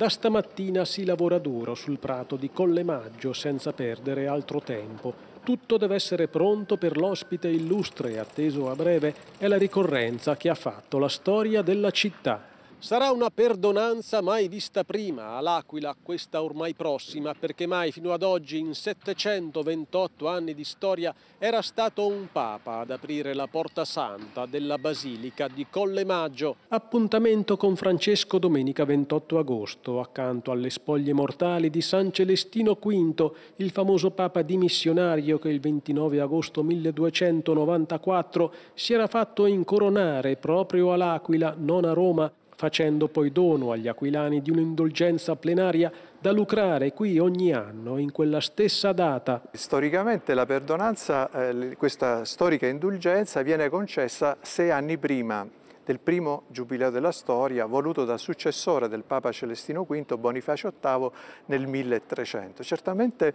Da stamattina si lavora duro sul prato di Collemaggio senza perdere altro tempo. Tutto deve essere pronto per l'ospite illustre atteso a breve, è la ricorrenza che ha fatto la storia della città. Sarà una perdonanza mai vista prima, all'Aquila questa ormai prossima, perché mai fino ad oggi in 728 anni di storia era stato un Papa ad aprire la porta santa della Basilica di Colle Maggio. Appuntamento con Francesco domenica 28 agosto, accanto alle spoglie mortali di San Celestino V, il famoso Papa dimissionario che il 29 agosto 1294 si era fatto incoronare proprio all'Aquila, non a Roma, facendo poi dono agli aquilani di un'indulgenza plenaria da lucrare qui ogni anno in quella stessa data. Storicamente la perdonanza, eh, questa storica indulgenza, viene concessa sei anni prima del primo giubileo della storia voluto dal successore del Papa Celestino V, Bonifacio VIII, nel 1300. Certamente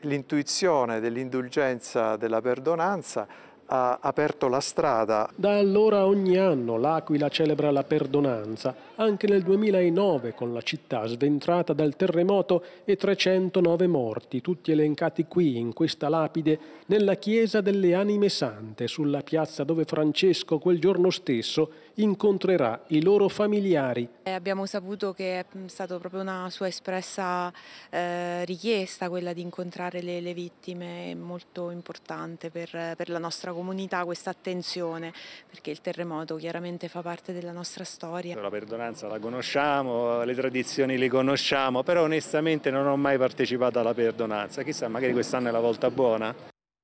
l'intuizione dell'indulgenza della perdonanza ha aperto la strada. Da allora ogni anno l'Aquila celebra la perdonanza, anche nel 2009 con la città sventrata dal terremoto e 309 morti, tutti elencati qui in questa lapide, nella chiesa delle anime sante, sulla piazza dove Francesco quel giorno stesso incontrerà i loro familiari. Eh, abbiamo saputo che è stata proprio una sua espressa eh, richiesta quella di incontrare le, le vittime, molto importante per, per la nostra comunità comunità questa attenzione, perché il terremoto chiaramente fa parte della nostra storia. La perdonanza la conosciamo, le tradizioni le conosciamo, però onestamente non ho mai partecipato alla perdonanza, chissà magari quest'anno è la volta buona.